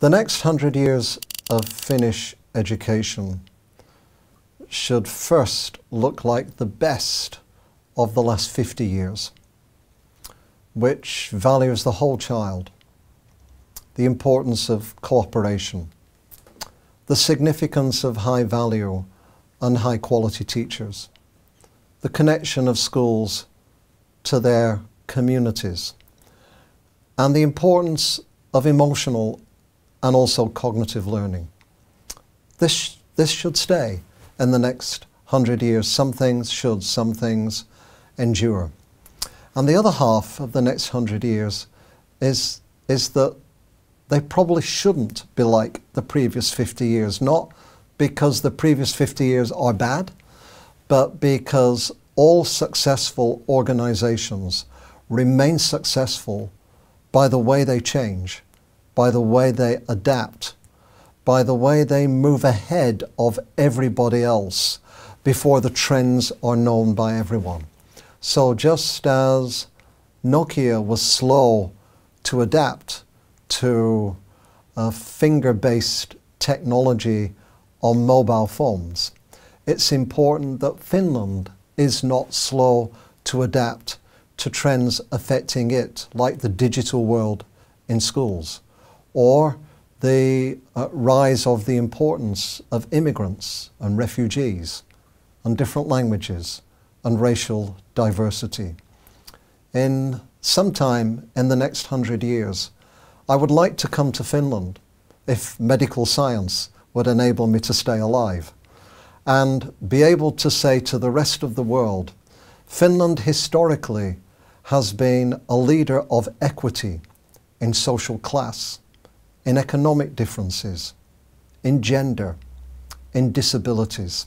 The next hundred years of Finnish education should first look like the best of the last 50 years, which values the whole child, the importance of cooperation, the significance of high value and high quality teachers, the connection of schools to their communities, and the importance of emotional and also cognitive learning. This, this should stay in the next hundred years. Some things should, some things endure. And the other half of the next hundred years is, is that they probably shouldn't be like the previous 50 years, not because the previous 50 years are bad, but because all successful organizations remain successful by the way they change by the way they adapt, by the way they move ahead of everybody else before the trends are known by everyone. So just as Nokia was slow to adapt to finger-based technology on mobile phones, it's important that Finland is not slow to adapt to trends affecting it, like the digital world in schools or the uh, rise of the importance of immigrants and refugees and different languages and racial diversity. In sometime in the next hundred years, I would like to come to Finland if medical science would enable me to stay alive and be able to say to the rest of the world, Finland historically has been a leader of equity in social class in economic differences, in gender, in disabilities.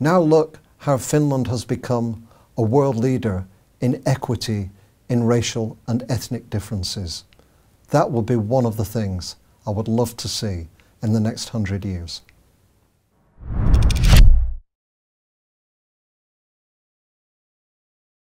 Now look how Finland has become a world leader in equity in racial and ethnic differences. That will be one of the things I would love to see in the next hundred years.